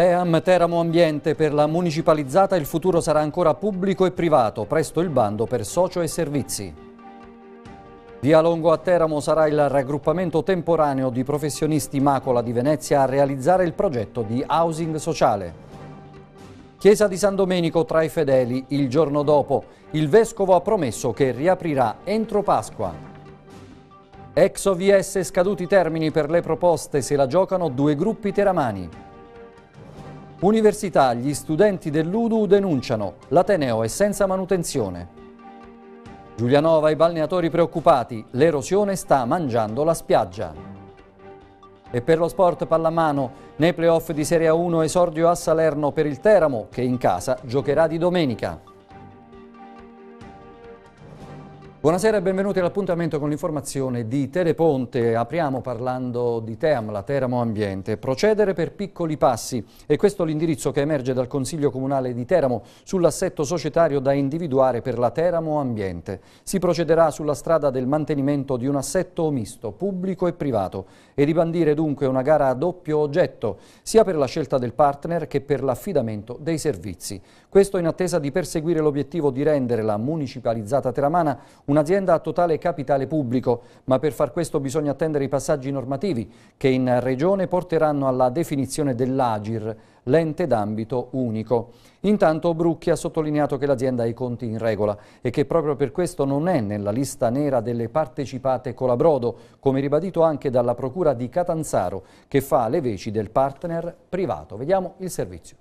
TEAM Teramo Ambiente per la municipalizzata il futuro sarà ancora pubblico e privato, presto il bando per socio e servizi. Via Longo a Teramo sarà il raggruppamento temporaneo di professionisti Macola di Venezia a realizzare il progetto di housing sociale. Chiesa di San Domenico tra i fedeli il giorno dopo. Il Vescovo ha promesso che riaprirà entro Pasqua. Ex OVS scaduti termini per le proposte, se la giocano due gruppi teramani. Università, gli studenti dell'Udu denunciano, l'Ateneo è senza manutenzione. Giulianova, i balneatori preoccupati, l'erosione sta mangiando la spiaggia. E per lo sport pallamano, nei playoff di Serie A1 esordio a Salerno per il Teramo, che in casa giocherà di domenica. Buonasera e benvenuti all'appuntamento con l'informazione di Teleponte. Apriamo parlando di TEAM, la Teramo Ambiente. Procedere per piccoli passi. E questo l'indirizzo che emerge dal Consiglio Comunale di Teramo sull'assetto societario da individuare per la Teramo Ambiente. Si procederà sulla strada del mantenimento di un assetto misto, pubblico e privato, e di bandire dunque una gara a doppio oggetto, sia per la scelta del partner che per l'affidamento dei servizi. Questo in attesa di perseguire l'obiettivo di rendere la municipalizzata teramana una Un'azienda a totale capitale pubblico, ma per far questo bisogna attendere i passaggi normativi che in Regione porteranno alla definizione dell'Agir, l'ente d'ambito unico. Intanto Brucchi ha sottolineato che l'azienda ha i conti in regola e che proprio per questo non è nella lista nera delle partecipate Colabrodo, come ribadito anche dalla Procura di Catanzaro, che fa le veci del partner privato. Vediamo il servizio.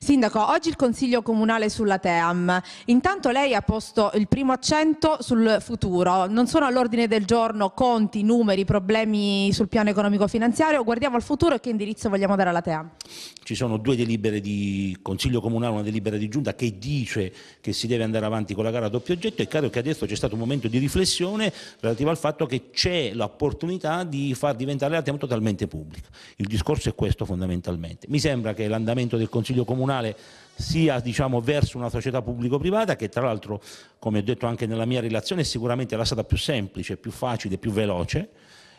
Sindaco, oggi il Consiglio Comunale sulla Team. Intanto lei ha posto il primo accento sul futuro. Non sono all'ordine del giorno conti, numeri, problemi sul piano economico-finanziario. Guardiamo al futuro e che indirizzo vogliamo dare alla Team. Ci sono due delibere di Consiglio Comunale, una delibera di Giunta che dice che si deve andare avanti con la gara a doppio oggetto. È chiaro che adesso c'è stato un momento di riflessione relativo al fatto che c'è l'opportunità di far diventare la Team totalmente pubblica. Il discorso è questo fondamentalmente. Mi sembra che l'andamento del Consiglio Comunale comunale sia diciamo, verso una società pubblico-privata che tra l'altro, come ho detto anche nella mia relazione, è sicuramente la strada più semplice, più facile, più veloce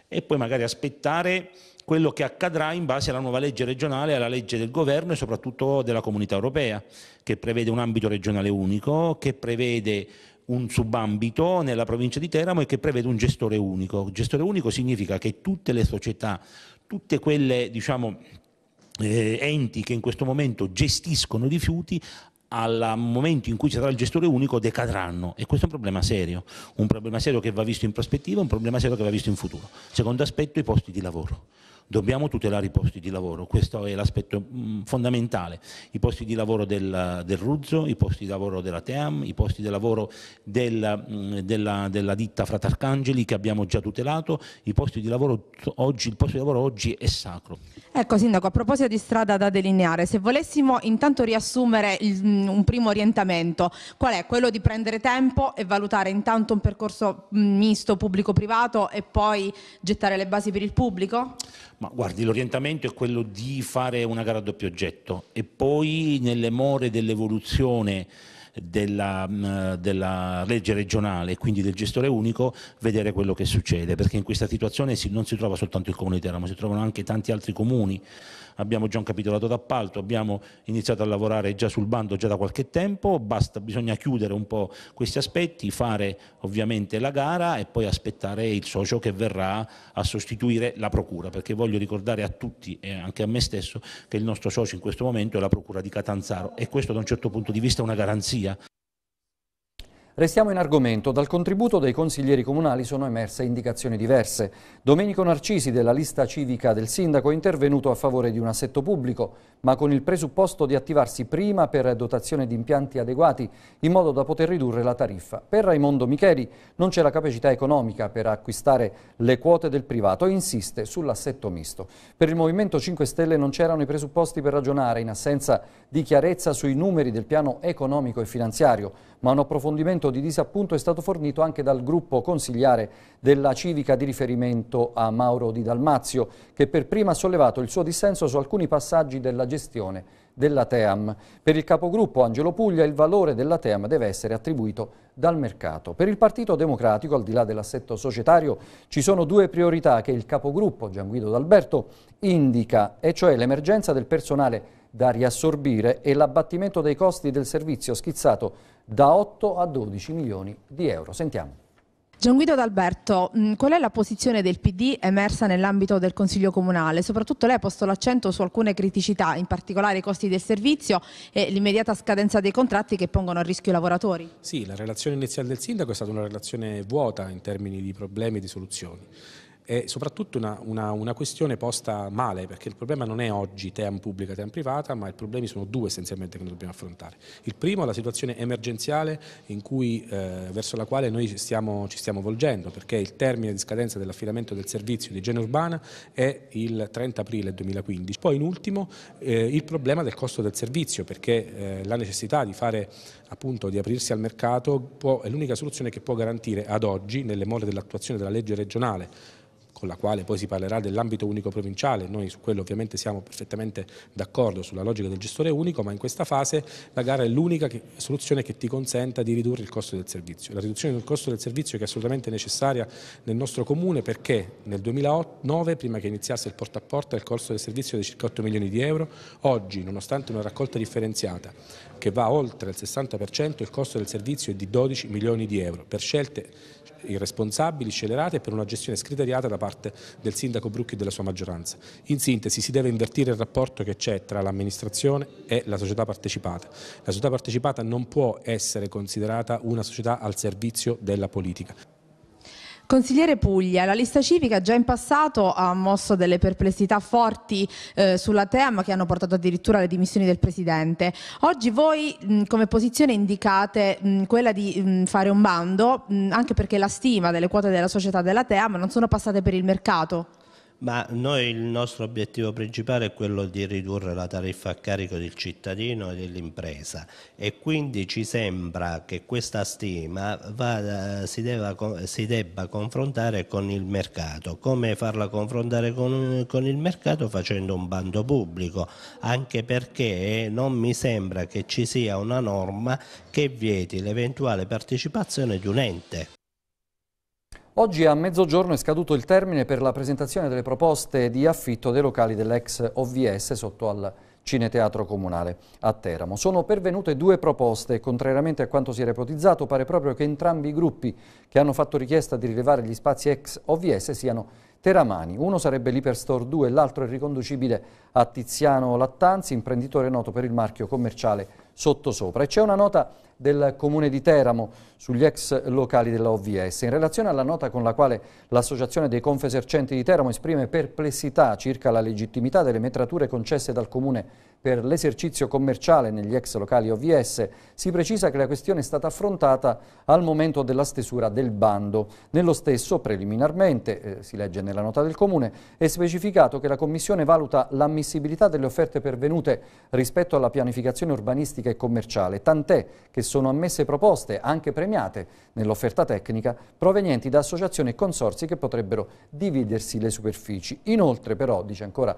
e poi magari aspettare quello che accadrà in base alla nuova legge regionale, alla legge del governo e soprattutto della comunità europea, che prevede un ambito regionale unico, che prevede un subambito nella provincia di Teramo e che prevede un gestore unico. Gestore unico significa che tutte le società, tutte quelle diciamo, eh, enti che in questo momento gestiscono rifiuti al momento in cui ci sarà il gestore unico decadranno e questo è un problema serio, un problema serio che va visto in prospettiva, un problema serio che va visto in futuro. Secondo aspetto i posti di lavoro dobbiamo tutelare i posti di lavoro, questo è l'aspetto mm, fondamentale, i posti di lavoro del, del, Ruzzo, i posti di lavoro della Team, i posti di lavoro del, mm, della, della, ditta Fratarcangeli che abbiamo già tutelato, i posti di lavoro oggi, il posto di lavoro oggi è sacro. Ecco Sindaco, a proposito di strada da delineare, se volessimo intanto riassumere il, mm, un primo orientamento, qual è? Quello di prendere tempo e valutare intanto un percorso misto pubblico-privato e poi gettare le basi per il pubblico? Ma guardi, l'orientamento è quello di fare una gara a doppio oggetto e poi nelle more dell'evoluzione della, mm, della, legge regionale e quindi del gestore unico vedere quello che succede perché in questa situazione non si trova soltanto il comune di Teramo si trovano anche tanti altri comuni abbiamo già un capitolato d'appalto, abbiamo iniziato a lavorare già sul bando già da qualche tempo, basta, bisogna chiudere un po' questi aspetti, fare ovviamente la gara e poi aspettare il socio che verrà a sostituire la procura, perché voglio ricordare a tutti e anche a me stesso che il nostro socio in questo momento è la procura di Catanzaro e questo da un certo punto di vista è una garanzia Restiamo in argomento. Dal contributo dei consiglieri comunali sono emerse indicazioni diverse. Domenico Narcisi della lista civica del sindaco è intervenuto a favore di un assetto pubblico, ma con il presupposto di attivarsi prima per dotazione di impianti adeguati in modo da poter ridurre la tariffa. Per Raimondo Micheli non c'è la capacità economica per acquistare le quote del privato e insiste sull'assetto misto. Per il Movimento 5 Stelle non c'erano i presupposti per ragionare in assenza di chiarezza sui numeri del piano economico e finanziario, ma un approfondimento voto di disappunto è stato fornito anche dal gruppo consigliare della civica di riferimento a Mauro Di Dalmazio, che per prima ha sollevato il suo dissenso su alcuni passaggi della gestione della TEAM. Per il capogruppo Angelo Puglia il valore della TEAM deve essere attribuito dal mercato. Per il Partito Democratico, al di là dell'assetto societario, ci sono due priorità che il capogruppo Gianguido D'Alberto indica, e cioè l'emergenza del personale da riassorbire e l'abbattimento dei costi del servizio schizzato da 8 a 12 milioni di euro. Sentiamo. Gian Guido D'Alberto, mm, qual è la posizione del PD emersa nell'ambito del Consiglio Comunale? Soprattutto lei ha posto l'accento su alcune criticità, in particolare i costi del servizio e l'immediata scadenza dei contratti che pongono a rischio i lavoratori. Sì, la relazione iniziale del Sindaco è stata una relazione vuota in termini di problemi e di soluzioni è soprattutto una, una, una, questione posta male, perché il problema non è oggi TEAM pubblica, TEAM privata, ma i problemi sono due essenzialmente che noi dobbiamo affrontare. Il primo è la situazione emergenziale cui, eh, verso la quale noi stiamo, ci stiamo volgendo, perché il termine di scadenza dell'affidamento del servizio di igiene urbana è il 30 aprile 2015. Poi in ultimo eh, il problema del costo del servizio, perché eh, la necessità di, fare, appunto, di aprirsi al mercato può, è l'unica soluzione che può garantire ad oggi, nelle more dell'attuazione della legge regionale con la quale poi si parlerà dell'ambito unico provinciale, noi su quello ovviamente siamo perfettamente d'accordo sulla logica del gestore unico, ma in questa fase la gara è l'unica soluzione che ti consenta di ridurre il costo del servizio. La riduzione del costo del servizio che è assolutamente necessaria nel nostro comune perché nel 2009, prima che iniziasse il porta a porta, il costo del servizio è di circa 8 milioni di euro, oggi nonostante una raccolta differenziata che va oltre il 60% il costo del servizio è di 12 milioni di euro per scelte irresponsabili, scelerate e per una gestione scriteriata da parte del sindaco Brucchi e della sua maggioranza. In sintesi si deve invertire il rapporto che c'è tra l'amministrazione e la società partecipata. La società partecipata non può essere considerata una società al servizio della politica. Consigliere Puglia, la lista civica già in passato ha mosso delle perplessità forti eh, sulla tema che hanno portato addirittura alle dimissioni del Presidente. Oggi voi mh, come posizione indicate mh, quella di mh, fare un bando, anche perché la stima delle quote della società della TEAM non sono passate per il mercato. Ma noi il nostro obiettivo principale è quello di ridurre la tariffa a carico del cittadino e dell'impresa e quindi ci sembra che questa stima vada, si, deva, si, debba confrontare con il mercato. Come farla confrontare con, con il mercato? Facendo un bando pubblico, anche perché non mi sembra che ci sia una norma che vieti l'eventuale partecipazione di un ente. Oggi a mezzogiorno è scaduto il termine per la presentazione delle proposte di affitto dei locali dell'ex OVS sotto al Cineteatro Comunale a Teramo. Sono pervenute due proposte e contrariamente a quanto si era ipotizzato pare proprio che entrambi i gruppi che hanno fatto richiesta di rilevare gli spazi ex OVS siano Teramani. Uno sarebbe l'Iperstore 2 e l'altro è riconducibile a Tiziano Lattanzi, imprenditore noto per il marchio commerciale Sottosopra. E c'è una nota del comune di Teramo sugli ex locali della OVS. In relazione alla nota con la quale l'Associazione dei Confesercenti di Teramo esprime perplessità circa la legittimità delle metrature concesse dal comune per l'esercizio commerciale negli ex locali OVS, si precisa che la questione è stata affrontata al momento della stesura del bando. Nello stesso, preliminarmente, eh, si legge nella nota del Comune, è specificato che la Commissione valuta l'ammissibilità delle offerte pervenute rispetto alla pianificazione urbanistica e commerciale, tant'è che sono ammesse proposte, anche premiate, nell'offerta tecnica, provenienti da associazioni e consorsi che potrebbero dividersi le superfici. Inoltre, però, dice ancora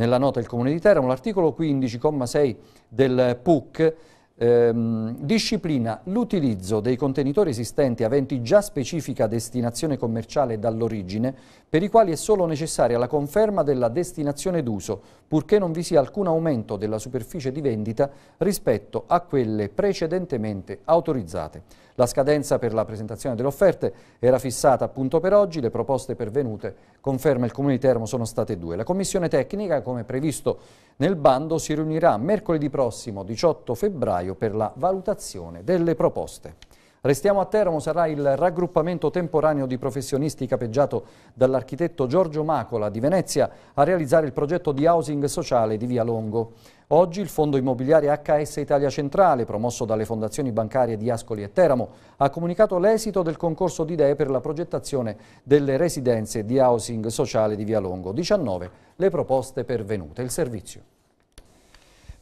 nella nota del Comune di Teramo, l'articolo 15,6 del PUC ehm, disciplina l'utilizzo dei contenitori esistenti aventi già specifica destinazione commerciale dall'origine, per i quali è solo necessaria la conferma della destinazione d'uso, purché non vi sia alcun aumento della superficie di vendita rispetto a quelle precedentemente autorizzate. La scadenza per la presentazione delle offerte era fissata appunto per oggi, le proposte pervenute, conferma il Comune di Termo, sono state due. La Commissione tecnica, come previsto nel bando, si riunirà mercoledì prossimo 18 febbraio per la valutazione delle proposte. Restiamo a Teramo, sarà il raggruppamento temporaneo di professionisti capeggiato dall'architetto Giorgio Macola di Venezia a realizzare il progetto di housing sociale di Via Longo. Oggi il fondo immobiliare HS Italia Centrale, promosso dalle fondazioni bancarie di Ascoli e Teramo, ha comunicato l'esito del concorso di idee per la progettazione delle residenze di housing sociale di Via Longo. 19 le proposte pervenute. Il servizio.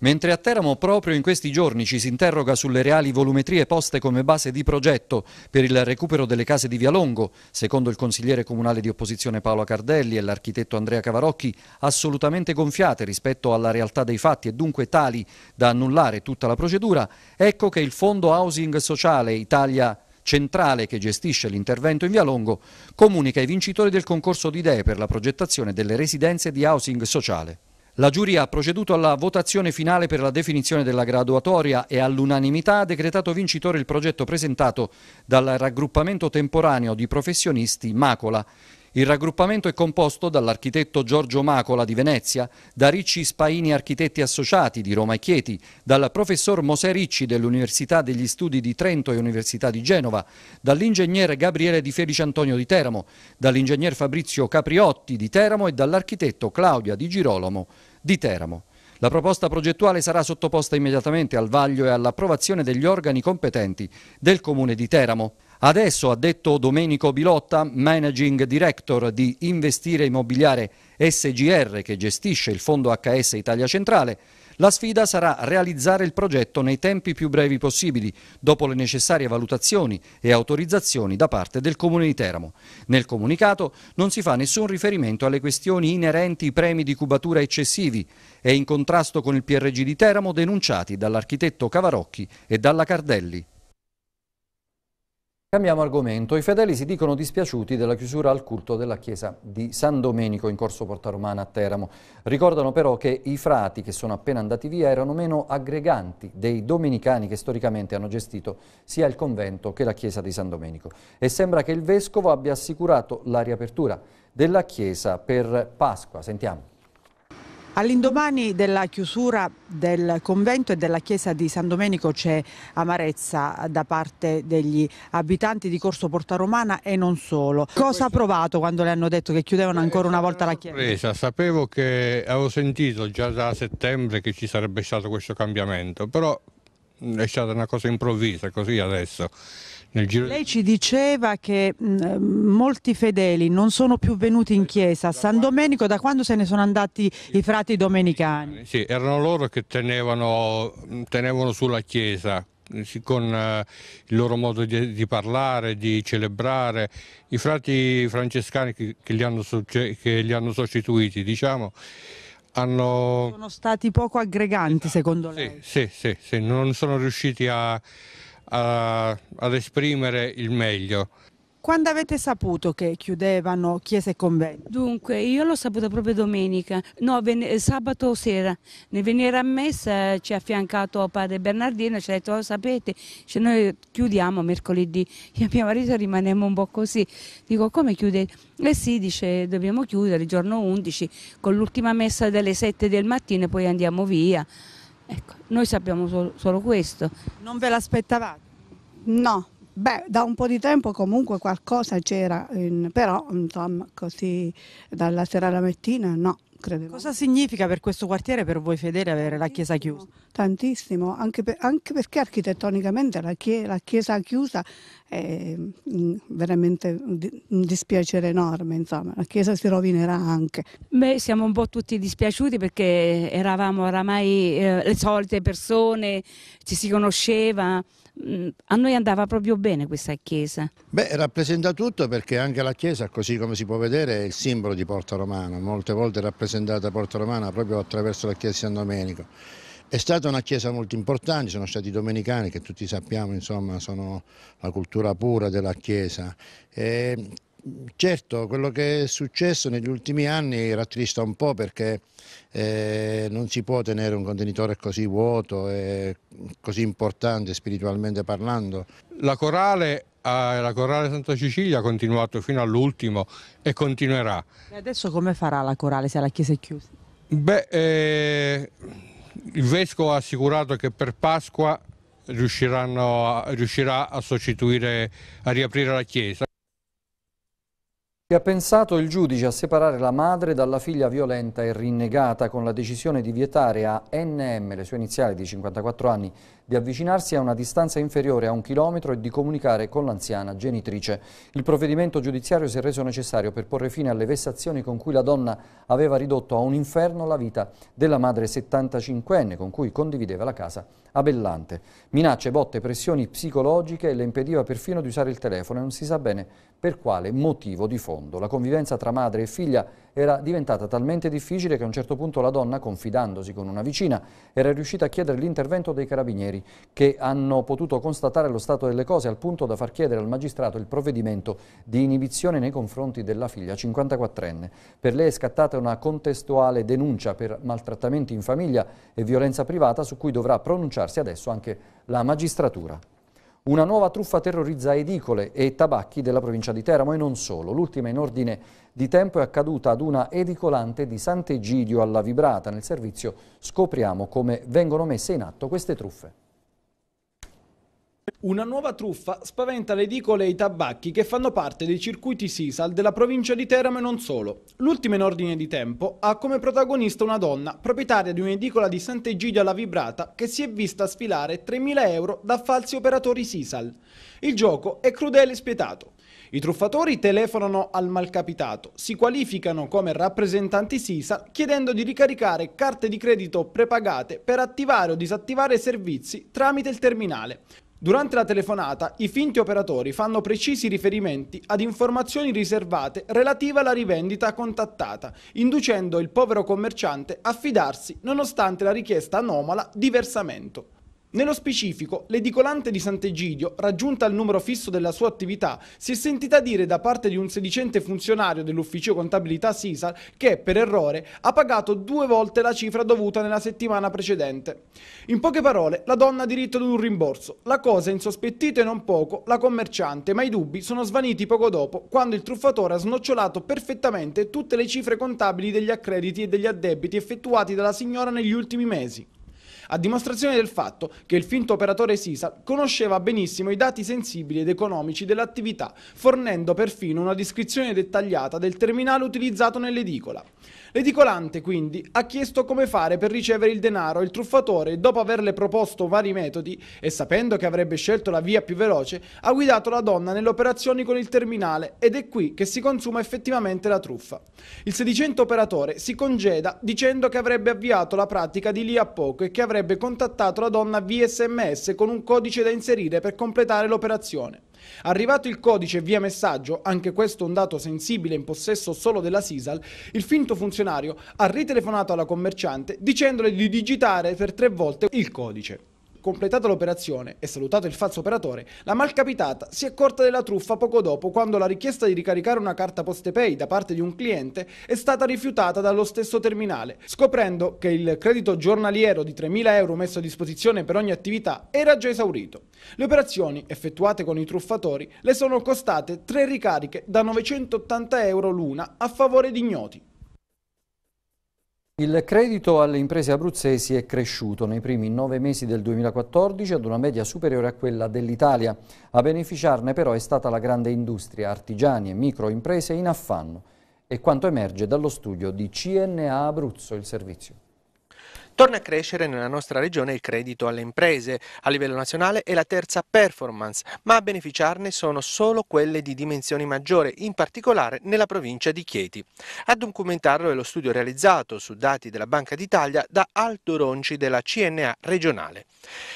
Mentre a Teramo proprio in questi giorni ci si interroga sulle reali volumetrie poste come base di progetto per il recupero delle case di Vialongo, secondo il consigliere comunale di opposizione Paolo Cardelli e l'architetto Andrea Cavarocchi, assolutamente gonfiate rispetto alla realtà dei fatti e dunque tali da annullare tutta la procedura, ecco che il Fondo Housing Sociale Italia centrale che gestisce l'intervento in Vialongo comunica ai vincitori del concorso di idee per la progettazione delle residenze di housing sociale. La giuria ha proceduto alla votazione finale per la definizione della graduatoria e all'unanimità ha decretato vincitore il progetto presentato dal raggruppamento temporaneo di professionisti Macola. Il raggruppamento è composto dall'architetto Giorgio Macola di Venezia, da Ricci Spaini Architetti Associati di Roma e Chieti, dal professor Mosè Ricci dell'Università degli Studi di Trento e Università di Genova, dall'ingegnere Gabriele Di Felice Antonio di Teramo, dall'ingegner Fabrizio Capriotti di Teramo e dall'architetto Claudia Di Girolamo di Teramo. La proposta progettuale sarà sottoposta immediatamente al vaglio e all'approvazione degli organi competenti del Comune di Teramo. Adesso, ha detto Domenico Bilotta, Managing Director di Investire Immobiliare SGR che gestisce il fondo HS Italia Centrale, la sfida sarà realizzare il progetto nei tempi più brevi possibili, dopo le necessarie valutazioni e autorizzazioni da parte del Comune di Teramo. Nel comunicato non si fa nessun riferimento alle questioni inerenti ai premi di cubatura eccessivi e in contrasto con il PRG di Teramo denunciati dall'architetto Cavarocchi e dalla Cardelli. Cambiamo argomento. I fedeli si dicono dispiaciuti della chiusura al culto della chiesa di San Domenico in corso Porta Romana a Teramo. Ricordano però che i frati che sono appena andati via erano meno aggreganti dei domenicani che storicamente hanno gestito sia il convento che la chiesa di San Domenico. E sembra che il vescovo abbia assicurato la riapertura della chiesa per Pasqua. Sentiamo. All'indomani della chiusura del convento e della chiesa di San Domenico c'è amarezza da parte degli abitanti di Corso Porta Romana e non solo. Cosa ha provato quando le hanno detto che chiudevano ancora una volta la chiesa? Sapevo che avevo sentito già da settembre che ci sarebbe stato questo cambiamento, però è stata una cosa improvvisa così adesso nel giro... Lei ci diceva che mh, molti fedeli non sono più venuti in chiesa. San Domenico da quando se ne sono andati i frati domenicani? Sì, erano loro che tenevano, tenevano sulla chiesa con eh, il loro modo di, di, parlare, di celebrare, i frati francescani che, che, li, hanno che li hanno sostituiti, diciamo, hanno... Sono stati poco aggreganti secondo lei? Sì, sì, sì, sì. non sono riusciti a, a, ad esprimere il meglio. Quando avete saputo che chiudevano chiese e conventi? Dunque, io l'ho saputo proprio domenica, no, sabato sera. Nel venire a messa eh, ci ha affiancato padre Bernardino, ci ha detto, oh, sapete, cioè, noi chiudiamo mercoledì. Io e mio marito rimaniamo un po' così. Dico, come chiudete? E eh sì, dice, dobbiamo chiudere il giorno 11 con l'ultima messa delle 7 del mattino e poi andiamo via. Ecco, noi sappiamo solo, solo questo. Non ve l'aspettavate? No, Beh, da un po' di tempo comunque qualcosa c'era, però insomma, così dalla sera alla mattina no. Credevamo. Cosa significa per questo quartiere, per voi fedeli, avere la chiesa chiusa? Tantissimo, anche, per, anche perché architettonicamente la, chie, la, chiesa chiusa è mm, veramente un dispiacere enorme, insomma, la chiesa si rovinerà anche. Beh, siamo un po' tutti dispiaciuti perché eravamo oramai eh, le solite persone, ci si conosceva, Mm, a noi andava proprio bene questa chiesa. Beh, rappresenta tutto perché anche la chiesa, così come si può vedere, è il simbolo di Porta Romana. Molte volte rappresentata Porta Romana proprio attraverso la chiesa di San Domenico. È stata una chiesa molto importante, sono stati i domenicani che tutti sappiamo, insomma, sono la cultura pura della chiesa. E Certo, quello che è successo negli ultimi anni rattrista un po' perché eh, non si può tenere un contenitore così vuoto e così importante spiritualmente parlando. La corale, eh, la corale Santa Cecilia ha continuato fino all'ultimo e continuerà. E adesso come farà la corale se la chiesa è chiusa? Beh, eh, il vescovo ha assicurato che per Pasqua riuscirà a sostituire, a riaprire la chiesa che ha pensato il giudice a separare la madre dalla figlia violenta e rinnegata con la decisione di vietare a NM, le sue iniziali di 54 anni, di avvicinarsi a una distanza inferiore a un chilometro e di comunicare con l'anziana genitrice. Il provvedimento giudiziario si è reso necessario per porre fine alle vessazioni con cui la donna aveva ridotto a un inferno la vita della madre 75enne con cui condivideva la casa abellante. Minacce, botte, pressioni psicologiche le impediva perfino di usare il telefono e non si sa bene per quale motivo di fondo fondo. La convivenza tra madre e figlia era diventata talmente difficile che a un certo punto la donna, confidandosi con una vicina, era riuscita a chiedere l'intervento dei carabinieri, che hanno potuto constatare lo stato delle cose al punto da far chiedere al magistrato il provvedimento di inibizione nei confronti della figlia 54enne. Per lei è scattata una contestuale denuncia per maltrattamenti in famiglia e violenza privata su cui dovrà pronunciarsi adesso anche la magistratura. Una nuova truffa terrorizza edicole e tabacchi della provincia di Teramo e non solo. L'ultima in ordine di tempo è accaduta ad una edicolante di Sant'Egidio alla Vibrata. Nel servizio scopriamo come vengono messe in atto queste truffe. Una nuova truffa spaventa le edicole e i tabacchi che fanno parte dei circuiti Sisal della provincia di Teramo e non solo. L'ultima in ordine di tempo ha come protagonista una donna, proprietaria di un'edicola di Sant'Egidio alla Vibrata, che si è vista sfilare 3.000 euro da falsi operatori Sisal. Il gioco è crudele e spietato. I truffatori telefonano al malcapitato, si qualificano come rappresentanti Sisal chiedendo di ricaricare carte di credito prepagate per attivare o disattivare servizi tramite il terminale. Durante la telefonata i finti operatori fanno precisi riferimenti ad informazioni riservate relative alla rivendita contattata, inducendo il povero commerciante a fidarsi nonostante la richiesta anomala di versamento. Nello specifico, l'edicolante di Sant'Egidio, raggiunta al numero fisso della sua attività, si è sentita dire da parte di un sedicente funzionario dell'ufficio contabilità Sisal che, per errore, ha pagato due volte la cifra dovuta nella settimana precedente. In poche parole, la donna ha diritto ad un rimborso. La cosa è insospettita e non poco la commerciante, ma i dubbi sono svaniti poco dopo, quando il truffatore ha snocciolato perfettamente tutte le cifre contabili degli accrediti e degli addebiti effettuati dalla signora negli ultimi mesi a dimostrazione del fatto che il finto operatore Sisa conosceva benissimo i dati sensibili ed economici dell'attività, fornendo perfino una descrizione dettagliata del terminale utilizzato nell'edicola. L'edicolante quindi ha chiesto come fare per ricevere il denaro. e Il truffatore, dopo averle proposto vari metodi e sapendo che avrebbe scelto la via più veloce, ha guidato la donna nelle operazioni con il terminale ed è qui che si consuma effettivamente la truffa. Il sedicente operatore si congeda dicendo che avrebbe avviato la pratica di lì a poco e che avrebbe contattato la donna via sms con un codice da inserire per completare l'operazione. Arrivato il codice via messaggio, anche questo un dato sensibile in possesso solo della Sisal, il finto funzionario ha ritelefonato alla commerciante dicendole di digitare per tre volte il codice completata l'operazione e salutato il falso operatore, la malcapitata si è accorta della truffa poco dopo quando la richiesta di ricaricare una carta PostePay da parte di un cliente è stata rifiutata dallo stesso terminale, scoprendo che il credito giornaliero di 3.000 euro messo a disposizione per ogni attività era già esaurito. Le operazioni effettuate con i truffatori le sono costate tre ricariche da 980 euro l'una a favore di ignoti. Il credito alle imprese abruzzesi è cresciuto nei primi nove mesi del 2014 ad una media superiore a quella dell'Italia. A beneficiarne però è stata la grande industria, artigiani e microimprese in affanno. È quanto emerge dallo studio di CNA Abruzzo il servizio. Torna a crescere nella nostra regione il credito alle imprese. A livello nazionale è la terza performance, ma a beneficiarne sono solo quelle di dimensioni maggiore, in particolare nella provincia di Chieti. A documentarlo è lo studio realizzato su dati della Banca d'Italia da Aldo Ronci della CNA regionale.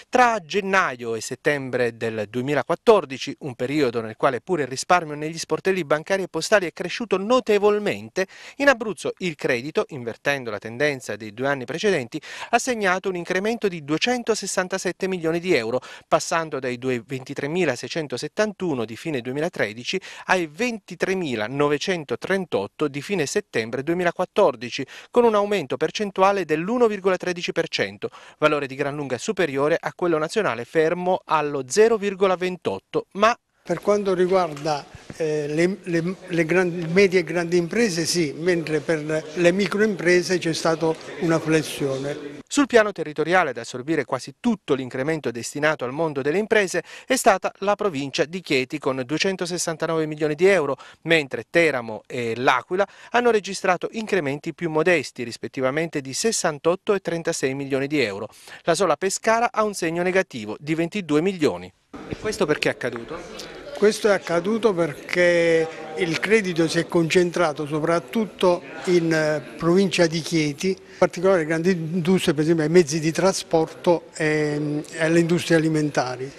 Tra gennaio e settembre del 2014, un periodo nel quale pure il risparmio negli sportelli bancari e postali è cresciuto notevolmente, in Abruzzo il credito, invertendo la tendenza dei due anni precedenti, ha segnato un incremento di 267 milioni di euro, passando dai 23.671 di fine 2013 ai 23.938 di fine settembre 2014, con un aumento percentuale dell'1,13%, valore di gran lunga superiore a quello nazionale fermo allo 0,28, ma per quanto riguarda eh, le, le, le grandi, medie e grandi imprese sì, mentre per le microimprese c'è stata una flessione. Sul piano territoriale ad assorbire quasi tutto l'incremento destinato al mondo delle imprese è stata la provincia di Chieti con 269 milioni di euro, mentre Teramo e L'Aquila hanno registrato incrementi più modesti, rispettivamente di 68 e 36 milioni di euro. La sola Pescara ha un segno negativo di 22 milioni. E questo perché è accaduto? Questo è accaduto perché il credito si è concentrato soprattutto in eh, provincia di Chieti, in particolare grandi industrie, per esempio ai mezzi di trasporto e mm, alle industrie alimentari.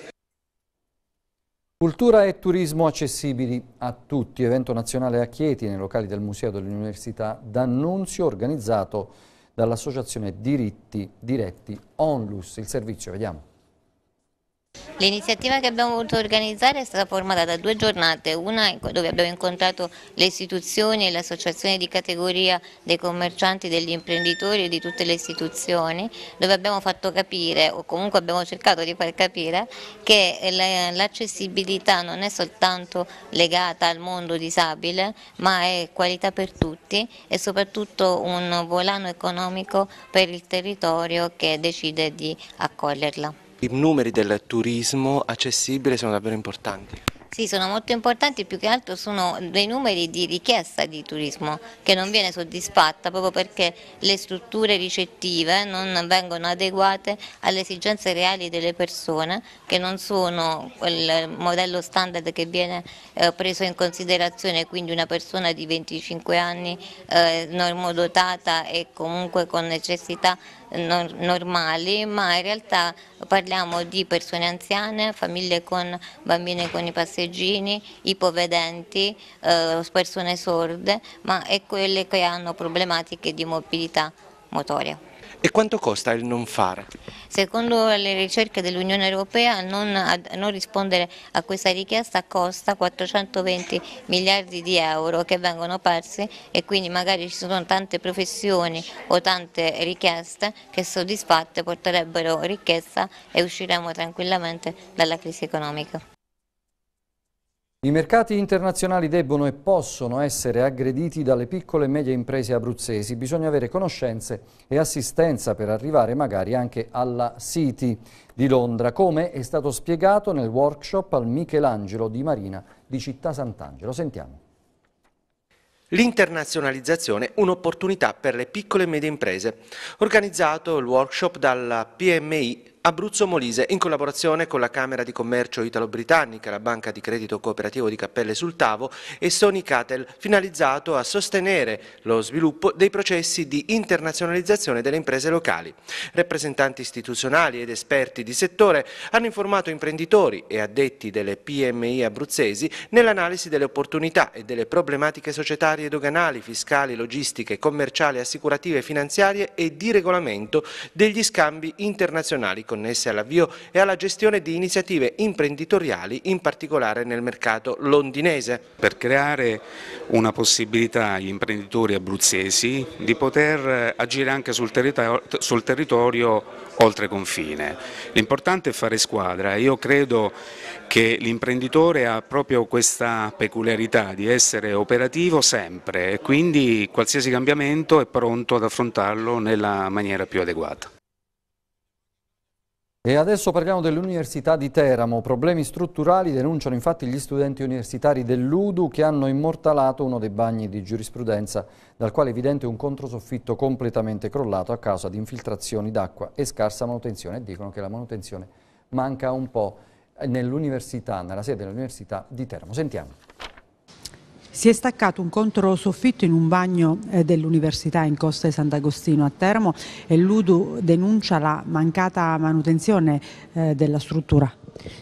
Cultura e turismo accessibili a tutti, evento nazionale a Chieti nei locali del Museo dell'Università d'Annunzio organizzato dall'Associazione Diritti Diretti Onlus. Il servizio, vediamo. L'iniziativa che abbiamo voluto organizzare è stata formata da due giornate, una dove abbiamo incontrato le istituzioni e le associazioni di categoria dei commercianti, degli imprenditori e di tutte le istituzioni, dove abbiamo fatto capire, o comunque abbiamo cercato di far capire, che l'accessibilità non è soltanto legata al mondo disabile, ma è qualità per tutti e soprattutto un volano economico per il territorio che decide di accoglierla. I numeri del turismo accessibile sono davvero importanti. Sì, sono molto importanti, più che altro sono dei numeri di richiesta di turismo che non viene soddisfatta proprio perché le strutture ricettive non vengono adeguate alle esigenze reali delle persone che non sono quel modello standard che viene eh, preso in considerazione, quindi una persona di 25 anni eh, normodotata e comunque con necessità normali, ma in realtà parliamo di persone anziane, famiglie con bambini con i passeggini, ipovedenti, eh, persone sorde, ma è quelle che hanno problematiche di mobilità motoria. E quanto costa il non fare? Secondo le ricerche dell'Unione Europea non, ad, non, rispondere a questa richiesta costa 420 miliardi di euro che vengono persi e quindi magari ci sono tante professioni o tante richieste che soddisfatte porterebbero ricchezza e usciremo tranquillamente dalla crisi economica. I mercati internazionali debbono e possono essere aggrediti dalle piccole e medie imprese abruzzesi. Bisogna avere conoscenze e assistenza per arrivare magari anche alla City di Londra, come è stato spiegato nel workshop al Michelangelo di Marina di Città Sant'Angelo. Sentiamo. L'internazionalizzazione un'opportunità per le piccole e medie imprese. Organizzato il workshop dalla PMI Abruzzo Molise, in collaborazione con la Camera di Commercio Italo-Britannica, la Banca di Credito Cooperativo di Cappelle sul Tavo e Sony Catel, finalizzato a sostenere lo sviluppo dei processi di internazionalizzazione delle imprese locali. Rappresentanti istituzionali ed esperti di settore hanno informato imprenditori e addetti delle PMI abruzzesi nell'analisi delle opportunità e delle problematiche societarie, doganali, fiscali, logistiche, commerciali, assicurative, finanziarie e di regolamento degli scambi internazionali connesse all'avvio e alla gestione di iniziative imprenditoriali, in particolare nel mercato londinese. Per creare una possibilità agli imprenditori abruzzesi di poter eh, agire anche sul territorio, sul territorio oltre confine. L'importante è fare squadra, io credo che l'imprenditore ha proprio questa peculiarità di essere operativo sempre e quindi qualsiasi cambiamento è pronto ad affrontarlo nella maniera più adeguata. E adesso parliamo dell'Università di Teramo. Problemi strutturali denunciano infatti gli studenti universitari dell'Udu che hanno immortalato uno dei bagni di giurisprudenza, dal quale è evidente un controsoffitto completamente crollato a causa di infiltrazioni d'acqua e scarsa manutenzione. Dicono che la manutenzione manca un po' nell'università, nella sede dell'Università di Teramo. Sentiamo. Si è staccato un controsoffitto in un bagno eh, dell'università in Costa di Sant'Agostino a Termo e Ludo denuncia la mancata manutenzione eh, della struttura.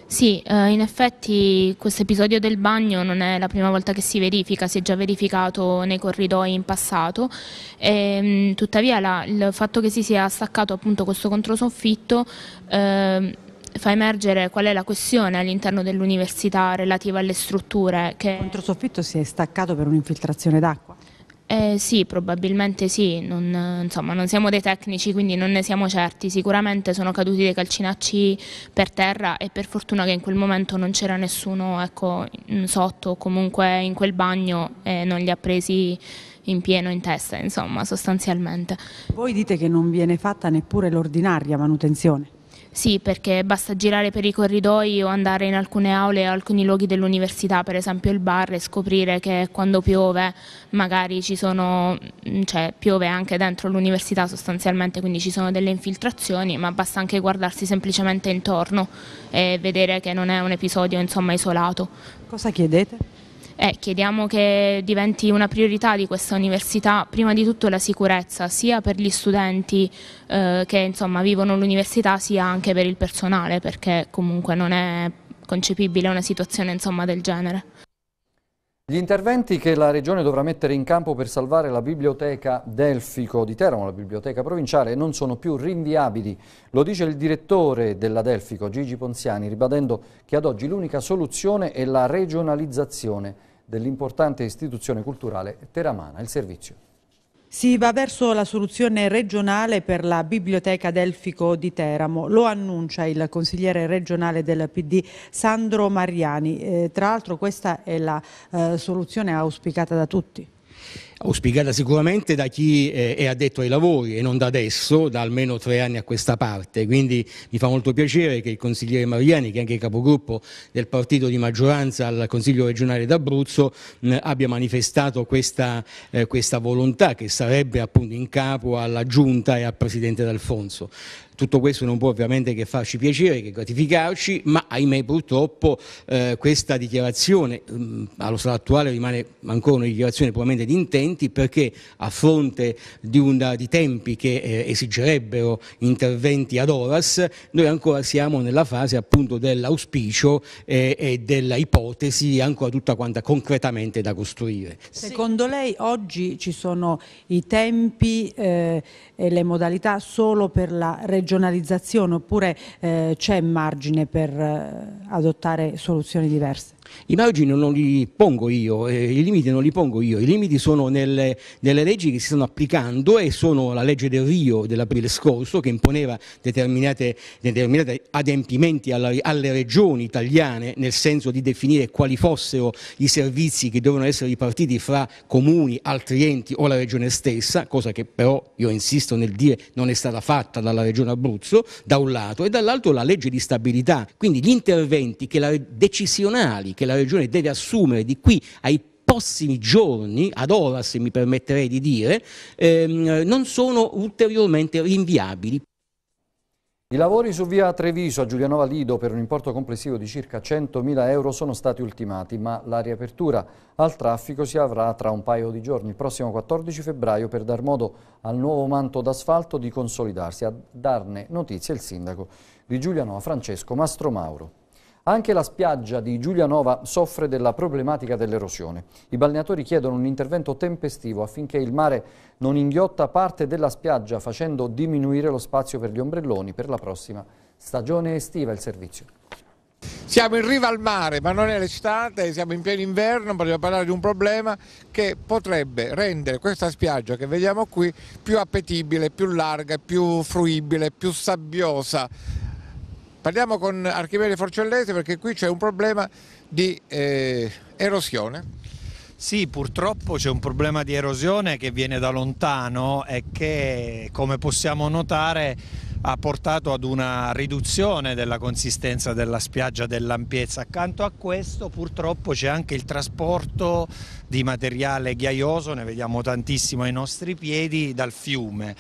Sì, eh, in effetti questo episodio del bagno non è la prima volta che si verifica, si è già verificato nei corridoi in passato, e, ehm, tuttavia la, il fatto che si sia staccato appunto questo controsoffitto eh, fa emergere qual è la questione all'interno dell'università relativa alle strutture. Che... Il controsoffitto si è staccato per un'infiltrazione d'acqua? Eh, sì, probabilmente sì, non, insomma, non siamo dei tecnici quindi non ne siamo certi, sicuramente sono caduti dei calcinacci per terra e per fortuna che in quel momento non c'era nessuno ecco, sotto comunque in quel bagno e eh, non li ha presi in pieno in testa insomma sostanzialmente. Voi dite che non viene fatta neppure l'ordinaria manutenzione? Sì, perché basta girare per i corridoi o andare in alcune aule o alcuni luoghi dell'università, per esempio il bar, e scoprire che quando piove magari ci sono, mm, cioè piove anche dentro l'università sostanzialmente, quindi ci sono delle infiltrazioni, ma basta anche guardarsi semplicemente intorno e vedere che non è un episodio insomma, isolato. Cosa chiedete? e eh, chiediamo che diventi una priorità di questa università prima di tutto la sicurezza sia per gli studenti eh, che insomma, vivono l'università sia anche per il personale perché comunque non è concepibile una situazione insomma, del genere. Gli interventi che la Regione dovrà mettere in campo per salvare la biblioteca Delfico di Teramo, la biblioteca provinciale, non sono più rinviabili. Lo dice il direttore della Delfico, Gigi Ponziani, ribadendo che ad oggi l'unica soluzione è la regionalizzazione dell'importante istituzione culturale teramana. Il servizio. Si va verso la soluzione regionale per la Biblioteca Delfico di Teramo, lo annuncia il consigliere regionale del PD Sandro Mariani. Eh, tra l'altro questa è la eh, soluzione auspicata da tutti auspicata sicuramente da chi eh, è addetto ai lavori e non da adesso, da almeno tre anni a questa parte. Quindi mi fa molto piacere che il consigliere Mariani, che è anche capogruppo del partito di maggioranza al Consiglio regionale d'Abruzzo, abbia manifestato questa, eh, questa, volontà che sarebbe appunto in capo alla Giunta e al Presidente D'Alfonso tutto questo non può ovviamente che farci piacere, che gratificarci, ma ahimè purtroppo eh, questa dichiarazione mh, mm, allo stato attuale rimane ancora una dichiarazione puramente di intenti perché a fronte di, una, di tempi che eh, esigerebbero interventi ad horas, noi ancora siamo nella fase appunto dell'auspicio eh, e della ipotesi ancora tutta quanta concretamente da costruire. Secondo lei oggi ci sono i tempi eh, e le modalità solo per la regione? regionalizzazione oppure eh, c'è margine per eh, adottare soluzioni diverse? I margini non li pongo io, eh, i limiti non li pongo io, i limiti sono nelle, nelle, leggi che si stanno applicando e sono la legge del Rio dell'aprile scorso che imponeva determinati adempimenti alla, alle regioni italiane nel senso di definire quali fossero i servizi che dovevano essere ripartiti fra comuni, altri enti o la regione stessa, cosa che però io insisto nel dire non è stata fatta dalla regione Abruzzo, da un lato, e dall'altro la legge di stabilità, quindi gli interventi che la, decisionali che la Regione deve assumere di qui ai prossimi giorni, ad ora se mi permetterei di dire, ehm, non sono ulteriormente rinviabili. I lavori su via Treviso a Giulianova Lido per un importo complessivo di circa 100.000 euro sono stati ultimati, ma la riapertura al traffico si avrà tra un paio di giorni, il prossimo 14 febbraio, per dar modo al nuovo manto d'asfalto di consolidarsi. A darne notizia il sindaco di Giulianova, Francesco Mastromauro. Anche la spiaggia di Giulianova soffre della problematica dell'erosione. I balneatori chiedono un intervento tempestivo affinché il mare non inghiotta parte della spiaggia facendo diminuire lo spazio per gli ombrelloni per la prossima stagione estiva il servizio. Siamo in riva al mare, ma non è l'estate, siamo in pieno inverno, vogliamo parlare di un problema che potrebbe rendere questa spiaggia che vediamo qui più appetibile, più larga, più fruibile, più sabbiosa Parliamo con Archimede Forcellese perché qui c'è un problema di eh, erosione. Sì, purtroppo c'è un problema di erosione che viene da lontano e che, come possiamo notare, ha portato ad una riduzione della consistenza della spiaggia dell'ampiezza. Accanto a questo purtroppo c'è anche il trasporto di materiale ghiaioso, ne vediamo tantissimo ai nostri piedi, dal fiume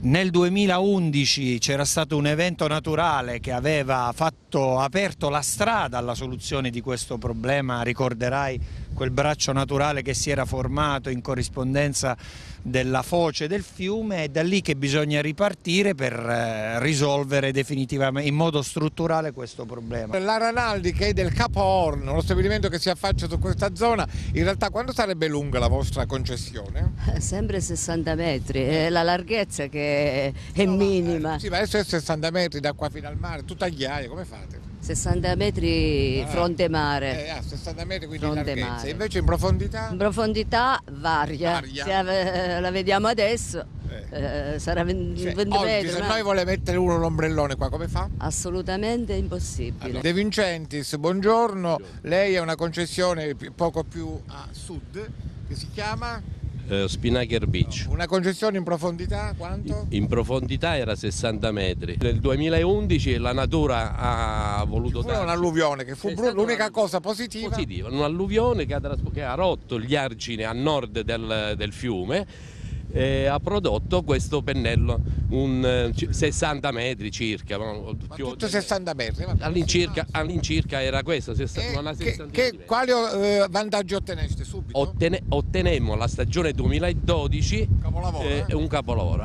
nel 2011 c'era stato un evento naturale che aveva fatto, aperto la strada alla soluzione di questo problema, ricorderai quel braccio naturale che si era formato in corrispondenza della foce del fiume, è da lì che bisogna ripartire per eh, risolvere definitivamente in modo strutturale questo problema. L'Aranaldi che è del Capo Orno, lo stabilimento che si affaccia su questa zona, in realtà quando sarebbe lunga la vostra concessione? Eh, sempre 60 metri, è eh, la larghezza che è no, minima. Eh, sì, ma adesso è 60 metri da qua fino al mare, tutta ghiaia, come fate? 60 metri eh. fronte mare. Eh, ah, 60 metri quindi fronte in mare. Invece in profondità? In profondità varia. varia. Se la, vediamo adesso eh. eh sarà 20 cioè, metri. Oggi, se ma... noi vuole mettere uno l'ombrellone qua come fa? Assolutamente impossibile. Allora, De Vincentis, buongiorno. buongiorno. Lei è una concessione poco più a sud che si chiama? eh, Spinacre Beach. Una concessione in profondità quanto? In profondità era 60 metri. Nel 2011 la natura ha voluto dare... un'alluvione che fu l'unica cosa positiva. Positiva, un'alluvione che ha, che ha, rotto gli argini a nord del, del fiume eh, ha prodotto questo pennello, un, eh, 60 metri circa. No? Più, tutto 60 metri? All'incirca, all era questo, 60, eh, che, che, Quale eh, vantaggio otteneste subito? Ottene, ottenemmo la stagione 2012 capolavoro, eh, un capolavoro.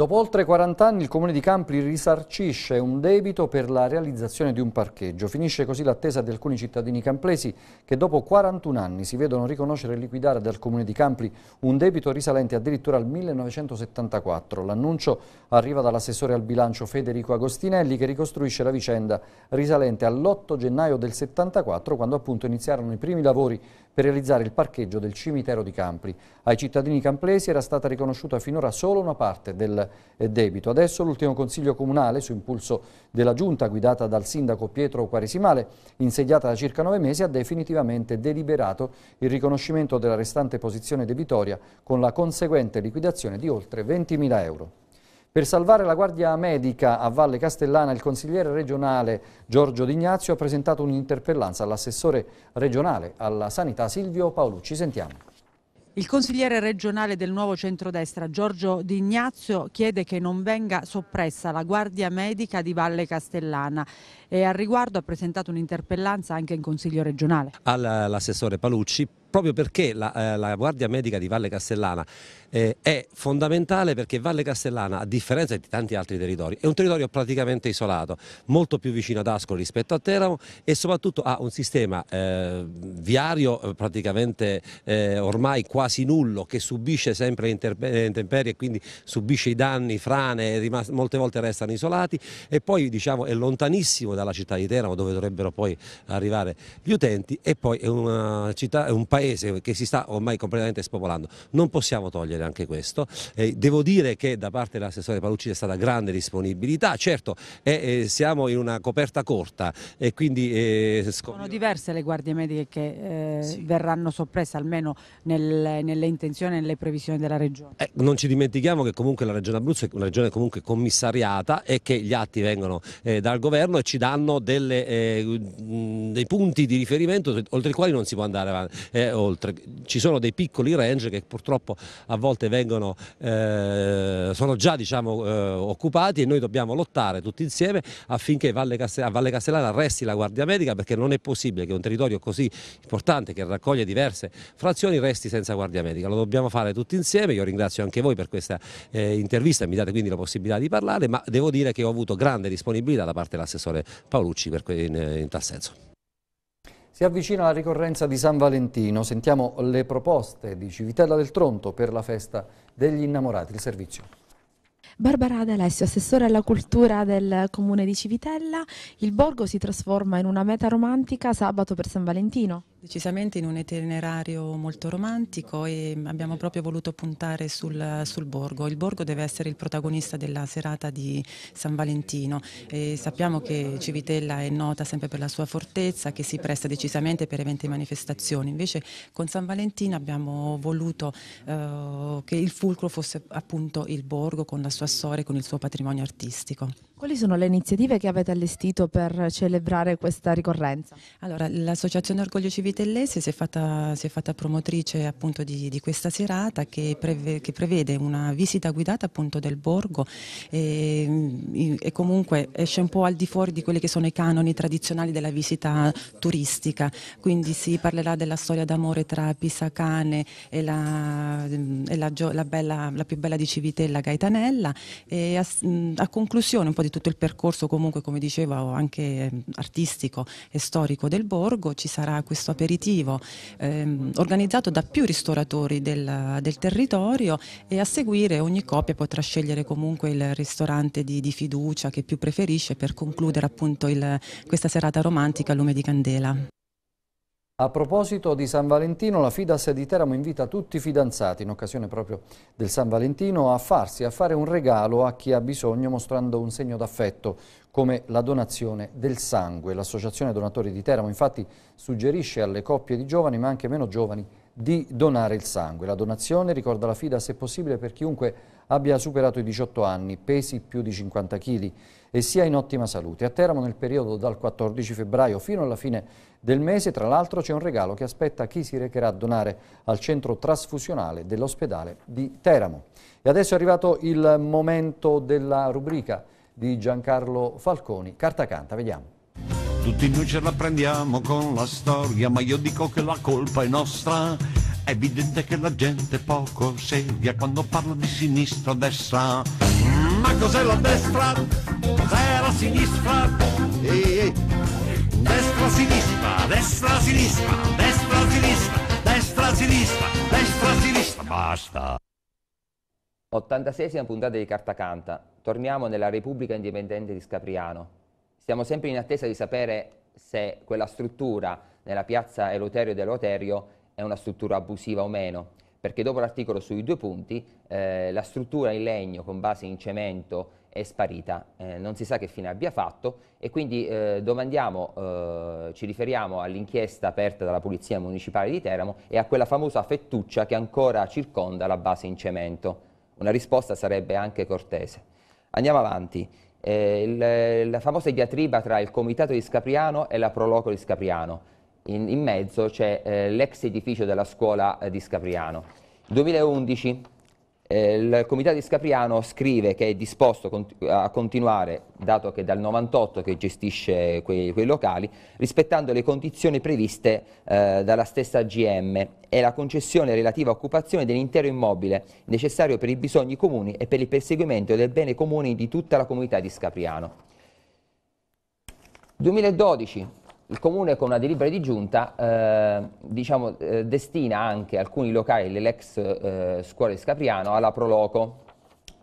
Dopo oltre 40 anni il Comune di Campri risarcisce un debito per la realizzazione di un parcheggio. Finisce così l'attesa di alcuni cittadini camplesi che dopo 41 anni si vedono riconoscere e liquidare dal Comune di Campri un debito risalente addirittura al 1974. L'annuncio arriva dall'assessore al bilancio Federico Agostinelli che ricostruisce la vicenda risalente all'8 gennaio del 74 quando appunto iniziarono i primi lavori per realizzare il parcheggio del cimitero di Campli. Ai cittadini camplesi era stata riconosciuta finora solo una parte del eh, debito. Adesso l'ultimo Consiglio Comunale, su impulso della Giunta guidata dal sindaco Pietro Quaresimale, insediata da circa nove mesi, ha definitivamente deliberato il riconoscimento della restante posizione debitoria con la conseguente liquidazione di oltre 20.000 euro. Per salvare la Guardia Medica a Valle Castellana il consigliere regionale Giorgio D'Ignazio ha presentato un'interpellanza all'assessore regionale alla sanità Silvio Paolucci. Sentiamo. Il consigliere regionale del nuovo centrodestra Giorgio D'Ignazio chiede che non venga soppressa la Guardia Medica di Valle Castellana e al riguardo ha presentato un'interpellanza anche in Consiglio regionale. All'assessore Palucci proprio perché la, eh, la, Guardia Medica di Valle Castellana eh, è fondamentale perché Valle Castellana, a differenza di tanti altri territori, è un territorio praticamente isolato, molto più vicino ad Ascoli rispetto a Teramo e soprattutto ha un sistema eh, viario eh, praticamente eh, ormai quasi nullo che subisce sempre intemperie e quindi subisce i danni, frane, molte volte restano isolati e poi diciamo, è lontanissimo dalla città di Teramo dove dovrebbero poi arrivare gli utenti e poi è, una città, è un paese paese che si sta ormai completamente spopolando. Non possiamo togliere anche questo. Eh, devo dire che da parte dell'assessore Palucci c'è stata grande disponibilità, certo eh, eh siamo in una coperta corta e quindi... Eh, Sono diverse le guardie mediche che eh, sì. verranno soppresse almeno nel, nelle intenzioni e nelle previsioni della regione. Eh, non ci dimentichiamo che comunque la regione Abruzzo è una regione comunque commissariata e che gli atti vengono dal governo e ci danno delle, dei punti di riferimento oltre i quali non si può andare avanti oltre. Ci sono dei piccoli range che purtroppo a volte vengono, eh, sono già diciamo, eh, occupati e noi dobbiamo lottare tutti insieme affinché Valle a Valle Castellana resti la guardia medica perché non è possibile che un territorio così importante che raccoglie diverse frazioni resti senza guardia medica. Lo dobbiamo fare tutti insieme, io ringrazio anche voi per questa eh, intervista, mi date quindi la possibilità di parlare, ma devo dire che ho avuto grande disponibilità da parte dell'assessore Paolucci in, in tal senso. Si avvicina la ricorrenza di San Valentino, sentiamo le proposte di Civitella del Tronto per la festa degli innamorati, il servizio. Barbara D'Alessio, assessore alla cultura del comune di Civitella, il borgo si trasforma in una meta romantica sabato per San Valentino. Decisamente in un itinerario molto romantico e abbiamo proprio voluto puntare sul, sul, borgo. Il borgo deve essere il protagonista della serata di San Valentino e sappiamo che Civitella è nota sempre per la sua fortezza che si presta decisamente per eventi e manifestazioni. Invece con San Valentino abbiamo voluto eh, che il fulcro fosse appunto il borgo con la sua storia e con il suo patrimonio artistico. Quali sono le iniziative che avete allestito per celebrare questa ricorrenza? Allora, l'Associazione Orgoglio Civitellese si è fatta, si è fatta promotrice appunto di, di questa serata che, preve, che, prevede una visita guidata appunto del borgo e, mm, e, comunque esce un po' al di fuori di quelli che sono i canoni tradizionali della visita turistica, quindi si parlerà della storia d'amore tra Pisacane e la, mm, e la, la, bella, la più bella di Civitella, Gaetanella, e a, mm, a conclusione un po' di di tutto il percorso comunque come dicevo anche ehm, artistico e storico del borgo ci sarà questo aperitivo ehm, organizzato da più ristoratori del, del, territorio e a seguire ogni coppia potrà scegliere comunque il ristorante di, di fiducia che più preferisce per concludere appunto il, questa serata romantica a lume di candela. A proposito di San Valentino, la Fidas di Teramo invita tutti i fidanzati, in occasione proprio del San Valentino, a farsi, a fare un regalo a chi ha bisogno mostrando un segno d'affetto, come la donazione del sangue. L'Associazione Donatori di Teramo infatti suggerisce alle coppie di giovani, ma anche meno giovani, di donare il sangue. La donazione, ricorda la Fidas, è possibile per chiunque abbia superato i 18 anni, pesi più di 50 kg e sia in ottima salute. A Teramo nel periodo dal 14 febbraio fino alla fine del mese, tra l'altro, c'è un regalo che aspetta chi si recherà a donare al centro trasfusionale dell'ospedale di Teramo. E adesso è arrivato il momento della rubrica di Giancarlo Falconi, Carta Canta, vediamo. Tutti noi ce la prendiamo con la storia, ma io dico che la colpa è nostra. È evidente che la gente poco seria quando parla di sinistra o destra ma cos'è la destra? Cos'è la sinistra? Ehi, ehi. Destra, sinistra, destra, sinistra, destra, sinistra, destra, sinistra, destra, sinistra, basta. 86 puntata di Carta Canta. Torniamo nella Repubblica Indipendente di Scapriano. Siamo sempre in attesa di sapere se quella struttura nella piazza Eleuterio dell'Oterio è una struttura abusiva o meno perché dopo l'articolo sui due punti eh, la struttura in legno con base in cemento è sparita, eh, non si sa che fine abbia fatto e quindi eh, domandiamo, eh, ci riferiamo all'inchiesta aperta dalla Polizia Municipale di Teramo e a quella famosa fettuccia che ancora circonda la base in cemento. Una risposta sarebbe anche cortese. Andiamo avanti. Eh, il, la famosa diatriba tra il comitato di Scapriano e la Proloco di Scapriano in, in mezzo c'è eh, l'ex edificio della scuola eh, di Scapriano. 2011 eh, il comitato di Scapriano scrive che è disposto a continuare, dato che è dal 98 che gestisce quei, quei locali, rispettando le condizioni previste eh, dalla stessa GM e la concessione relativa occupazione dell'intero immobile, necessario per i bisogni comuni e per il perseguimento del bene comune di tutta la comunità di Scapriano. 2012 il comune con una delibera di giunta eh, diciamo, eh, destina anche alcuni locali dell'ex eh, scuola di Scapriano alla Proloco.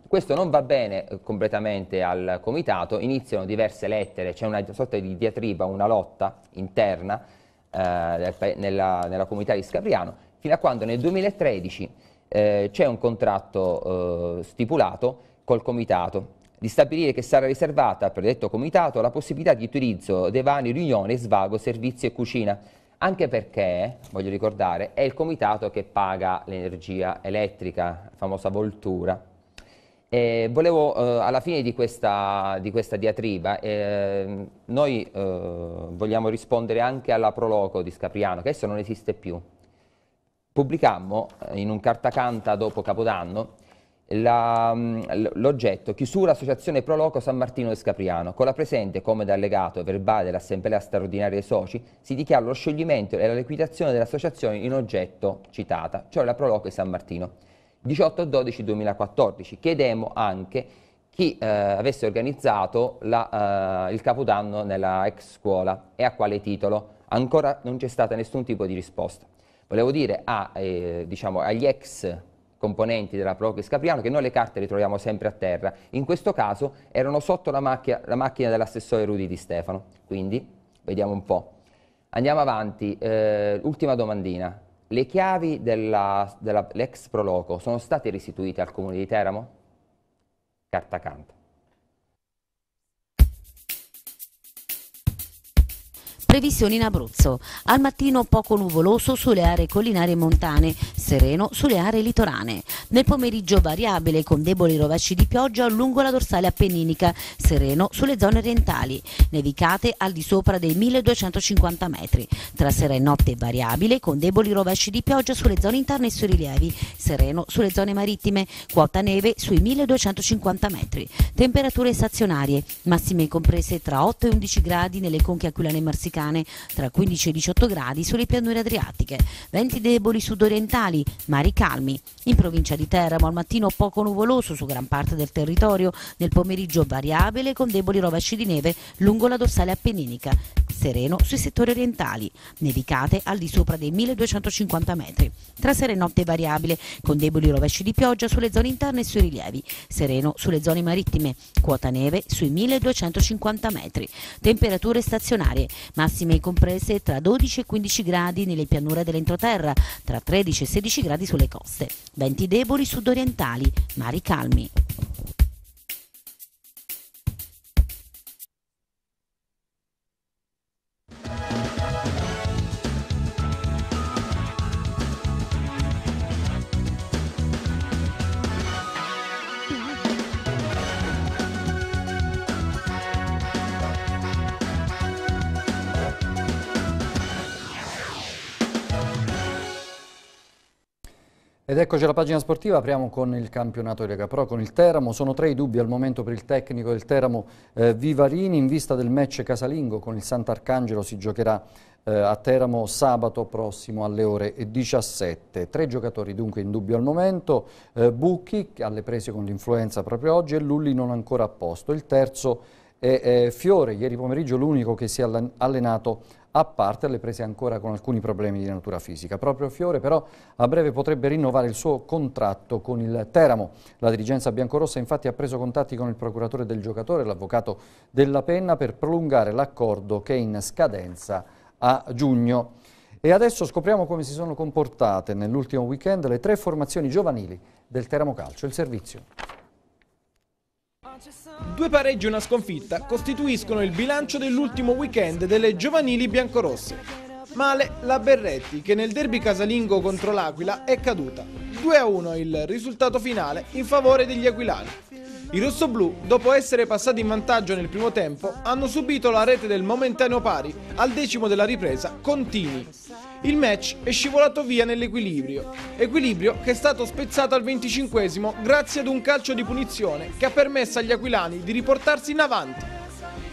Questo non va bene eh, completamente al comitato, iniziano diverse lettere, c'è una sorta di diatriba, una lotta interna eh, nella, nella, comunità di Scapriano, fino a quando nel 2013 eh, c'è un contratto stipulato col comitato di stabilire che sarà riservata al predetto comitato la possibilità di utilizzo dei vani riunione, svago, servizi e cucina, anche perché, voglio ricordare, è il comitato che paga l'energia elettrica, la famosa voltura. E volevo, eh, alla fine di questa, di questa diatriba, eh, noi eh, vogliamo rispondere anche alla Proloco di Scapriano, che adesso non esiste più. Pubblicammo eh, in un cartacanta dopo Capodanno Mm, l'oggetto chiusura associazione Proloco San Martino Escapriano con la presente come da allegato verbale dell'assemblea straordinaria dei soci si dichiara lo scioglimento e la liquidazione dell'associazione in oggetto citata cioè la Proloco di San Martino 18-12-2014 chiedemo anche chi eh, avesse organizzato la, eh, il capodanno nella ex scuola e a quale titolo ancora non c'è stata nessun tipo di risposta volevo dire a, eh, diciamo, agli ex componenti della Procris Scapriano che noi le carte le troviamo sempre a terra. In questo caso erano sotto la, macchia, la macchina dell'assessore Rudi Di Stefano, quindi vediamo un po'. Andiamo avanti, eh, ultima domandina. Le chiavi dell'ex Proloco sono state restituite al comune di Teramo? Carta canta. Previsioni in Abruzzo. Al mattino poco nuvoloso sulle aree collinari e montane, sereno sulle aree litorane. Nel pomeriggio variabile con deboli rovesci di pioggia lungo la dorsale appenninica, sereno sulle zone orientali, nevicate al di sopra dei 1250 metri. Tra sera e notte variabile con deboli rovesci di pioggia sulle zone interne e sui rilievi, sereno sulle zone marittime, quota neve sui 1250 metri. Temperature stazionarie, massime comprese tra 8 e 11 gradi nelle conche aquilane marsicane, tra 15 e 18 gradi sulle pianure adriatiche. Venti deboli sudorientali, mari calmi. In provincia di di Teramo, al mattino poco nuvoloso su gran parte del territorio, nel pomeriggio variabile con deboli rovesci di neve lungo la dorsale appenninica sereno sui settori orientali, nevicate al di sopra dei 1250 metri. Tra notte variabile, con deboli rovesci di pioggia sulle zone interne e sui rilievi, sereno sulle zone marittime, quota neve sui 1250 metri, temperature stazionarie, massime comprese tra 12 e 15 gradi nelle pianure dell'entroterra, tra 13 e 16 gradi sulle coste, venti deboli sudorientali, mari calmi. Música Ed eccoci alla pagina sportiva, apriamo con il campionato di Lega Pro, con il Teramo. Sono tre i dubbi al momento per il tecnico del Teramo eh, Vivarini in vista del match casalingo con il Sant'Arcangelo si giocherà eh, a Teramo sabato prossimo alle ore 17. Tre giocatori dunque in dubbio al momento, eh, Bucchi alle prese con l'influenza proprio oggi e Lulli non ancora a posto. Il terzo è eh, Fiore, ieri pomeriggio l'unico che si è allenato a parte le prese ancora con alcuni problemi di natura fisica. Proprio Fiore però a breve potrebbe rinnovare il suo contratto con il Teramo. La dirigenza biancorossa infatti ha preso contatti con il procuratore del giocatore, l'avvocato della Penna, per prolungare l'accordo che è in scadenza a giugno. E adesso scopriamo come si sono comportate nell'ultimo weekend le tre formazioni giovanili del Teramo Calcio. Il servizio. Due pareggi e una sconfitta costituiscono il bilancio dell'ultimo weekend delle giovanili biancorosse. Male la Berretti che nel derby casalingo contro l'Aquila è caduta. 2-1 il risultato finale in favore degli aquilani. I rossoblù, dopo essere passati in vantaggio nel primo tempo, hanno subito la rete del momentaneo pari al decimo della ripresa Contini. Il match è scivolato via nell'equilibrio, equilibrio che è stato spezzato al 25 esimo grazie ad un calcio di punizione che ha permesso agli aquilani di riportarsi in avanti.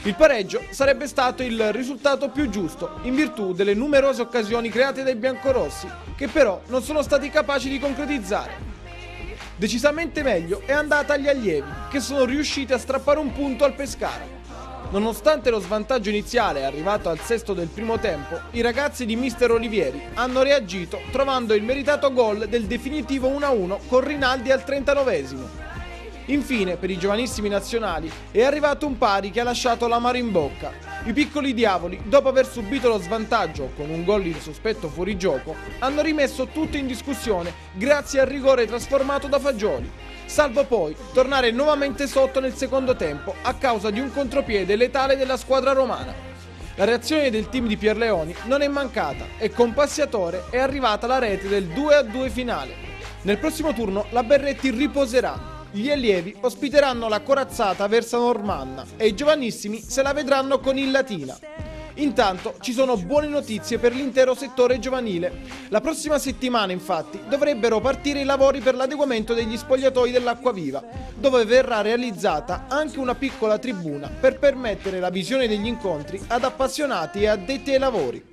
Il pareggio sarebbe stato il risultato più giusto in virtù delle numerose occasioni create dai biancorossi che però non sono stati capaci di concretizzare. Decisamente meglio è andata agli allievi che sono riusciti a strappare un punto al Pescara Nonostante lo svantaggio iniziale arrivato al sesto del primo tempo, i ragazzi di Mister Olivieri hanno reagito trovando il meritato gol del definitivo 1-1 con Rinaldi al 39esimo. Infine, per i giovanissimi nazionali, è arrivato un pari che ha lasciato l'amaro in bocca. I piccoli diavoli, dopo aver subito lo svantaggio con un gol in sospetto fuori gioco, hanno rimesso tutto in discussione grazie al rigore trasformato da Fagioli, salvo poi tornare nuovamente sotto nel secondo tempo a causa di un contropiede letale della squadra romana. La reazione del team di Pierleoni non è mancata e con Passiatore è arrivata la rete del 2-2 finale. Nel prossimo turno la Berretti riposerà, gli allievi ospiteranno la corazzata Versa Normanna e i giovanissimi se la vedranno con il Latina. Intanto ci sono buone notizie per l'intero settore giovanile. La prossima settimana infatti dovrebbero partire i lavori per l'adeguamento degli spogliatoi dell'acqua viva, dove verrà realizzata anche una piccola tribuna per permettere la visione degli incontri ad appassionati e addetti ai lavori.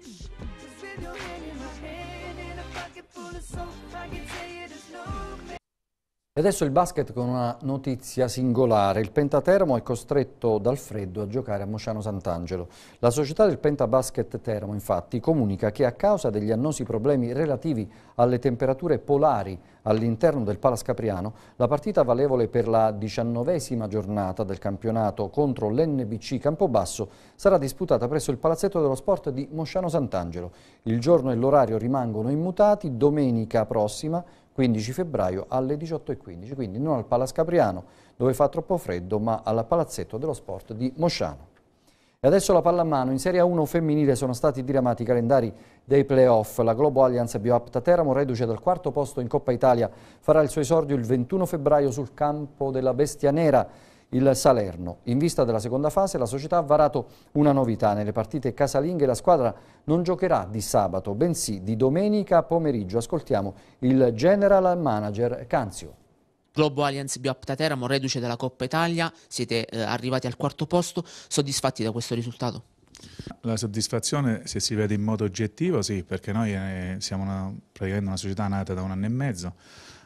E adesso il basket con una notizia singolare. Il Pentatermo è costretto dal freddo a giocare a Mosciano Sant'Angelo. La società del Pentabasket Termo infatti comunica che a causa degli annosi problemi relativi alle temperature polari all'interno del Palas Capriano, la partita valevole per la diciannovesima giornata del campionato contro l'NBC Campobasso sarà disputata presso il Palazzetto dello Sport di Mosciano Sant'Angelo. Il giorno e l'orario rimangono immutati, domenica prossima 15 febbraio alle 18.15, quindi non al Palas Capriano dove fa troppo freddo, ma al Palazzetto dello Sport di Mosciano. E adesso la pallamano. In Serie 1 femminile sono stati diramati i calendari dei playoff. La Globo Alliance Bioapta Teramo, reduce dal quarto posto in Coppa Italia, farà il suo esordio il 21 febbraio sul campo della Bestia Nera il Salerno. In vista della seconda fase la società ha varato una novità. Nelle partite casalinghe la squadra non giocherà di sabato, bensì di domenica pomeriggio. Ascoltiamo il general manager Canzio. Globo Alliance Biopta Teramo, reduce della Coppa Italia, siete eh, arrivati al quarto posto, soddisfatti da questo risultato? La soddisfazione, se si vede in modo oggettivo, sì, perché noi eh, siamo una, praticamente una società nata da un anno e mezzo,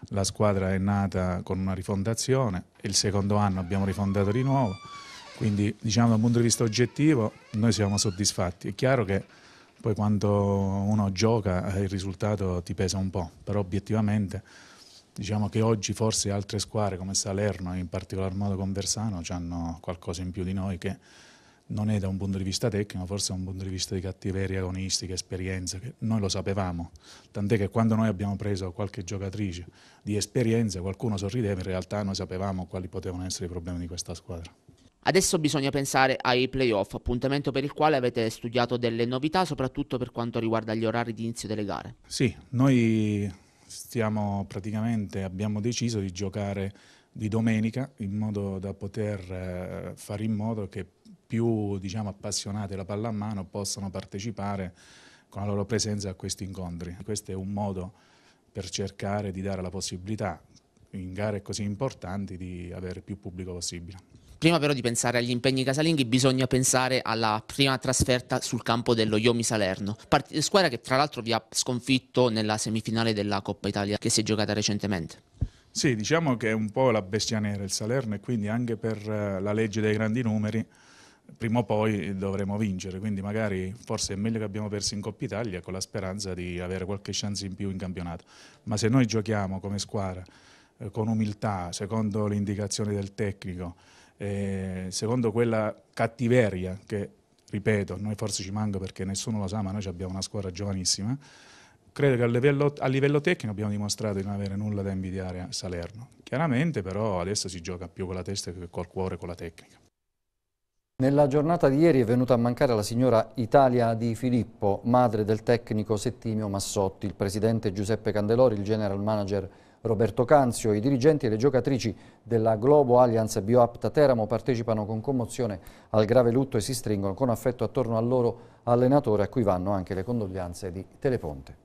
la squadra è nata con una rifondazione, il secondo anno abbiamo rifondato di nuovo, quindi diciamo da punto di vista oggettivo noi siamo soddisfatti. È chiaro che poi quando uno gioca eh, il risultato ti pesa un po', però obiettivamente diciamo che oggi forse altre squadre come Salerno, in particolar modo Conversano, hanno qualcosa in più di noi che non è da un punto di vista tecnico, forse da un punto di vista di cattiveria agonistica, esperienza, che noi lo sapevamo, tant'è che quando noi abbiamo preso qualche giocatrice di esperienza qualcuno sorrideva, in realtà noi sapevamo quali potevano essere i problemi di questa squadra. Adesso bisogna pensare ai playoff, appuntamento per il quale avete studiato delle novità, soprattutto per quanto riguarda gli orari di inizio delle gare. Sì, noi stiamo praticamente, abbiamo deciso di giocare di domenica in modo da poter eh, fare in modo che più diciamo, appassionati della pallamano possano partecipare con la loro presenza a questi incontri. Questo è un modo per cercare di dare la possibilità in gare così importanti di avere più pubblico possibile. Prima però di pensare agli impegni casalinghi bisogna pensare alla prima trasferta sul campo dello Yomi Salerno, part- squadra che tra l'altro vi ha sconfitto nella semifinale della Coppa Italia che si è giocata recentemente. Sì, diciamo che è un po' la bestia nera il Salerno e quindi anche per eh, la legge dei grandi numeri prima o poi dovremo vincere, quindi magari forse è meglio che abbiamo perso in Coppa Italia con la speranza di avere qualche chance in più in campionato. Ma se noi giochiamo come squadra eh, con umiltà, secondo le indicazioni del tecnico, eh, secondo quella cattiveria che, ripeto, noi forse ci manca perché nessuno lo sa, ma noi abbiamo una squadra giovanissima, credo che a livello, a livello, tecnico abbiamo dimostrato di non avere nulla da invidiare a Salerno. Chiaramente però adesso si gioca più con la testa che col cuore, con la tecnica. Nella giornata di ieri è venuta a mancare la signora Italia Di Filippo, madre del tecnico Settimio Massotti, il presidente Giuseppe Candelori, il general manager Roberto Canzio, i dirigenti e le giocatrici della Globo Alliance Bioapta Teramo partecipano con commozione al grave lutto e si stringono con affetto attorno al loro allenatore a cui vanno anche le condoglianze di Teleponte.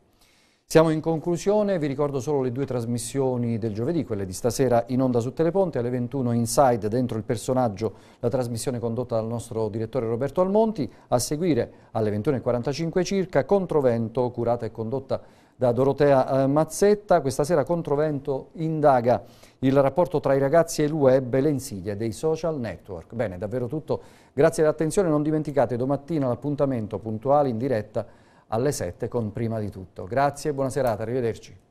Siamo in conclusione, vi ricordo solo le due trasmissioni del giovedì, quelle di stasera in onda su Teleponte, alle 21 Inside, dentro il personaggio, la trasmissione condotta dal nostro direttore Roberto Almonti, a seguire alle 21.45 circa Controvento, curata e condotta da Dorotea eh, Mazzetta, questa sera Controvento indaga il rapporto tra i ragazzi e il web e le insidie dei social network. Bene, davvero tutto, grazie dell'attenzione, non dimenticate domattina l'appuntamento puntuale in diretta alle 7 con Prima di Tutto. Grazie, buona serata, arrivederci.